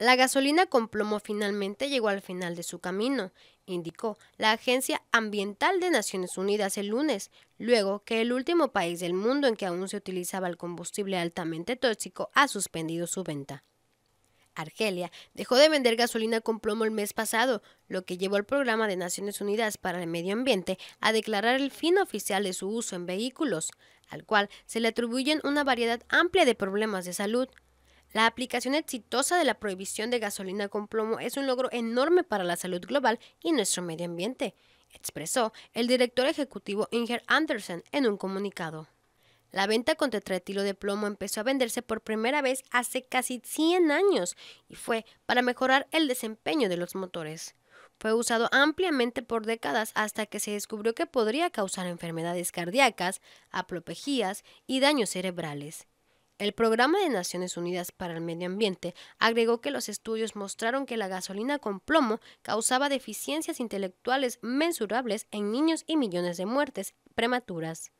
La gasolina con plomo finalmente llegó al final de su camino, indicó la Agencia Ambiental de Naciones Unidas el lunes, luego que el último país del mundo en que aún se utilizaba el combustible altamente tóxico ha suspendido su venta. Argelia dejó de vender gasolina con plomo el mes pasado, lo que llevó al programa de Naciones Unidas para el Medio Ambiente a declarar el fin oficial de su uso en vehículos, al cual se le atribuyen una variedad amplia de problemas de salud, la aplicación exitosa de la prohibición de gasolina con plomo es un logro enorme para la salud global y nuestro medio ambiente, expresó el director ejecutivo Inger Andersen en un comunicado. La venta con tetraetilo de plomo empezó a venderse por primera vez hace casi 100 años y fue para mejorar el desempeño de los motores. Fue usado ampliamente por décadas hasta que se descubrió que podría causar enfermedades cardíacas, aplopejías y daños cerebrales. El Programa de Naciones Unidas para el Medio Ambiente agregó que los estudios mostraron que la gasolina con plomo causaba deficiencias intelectuales mensurables en niños y millones de muertes prematuras.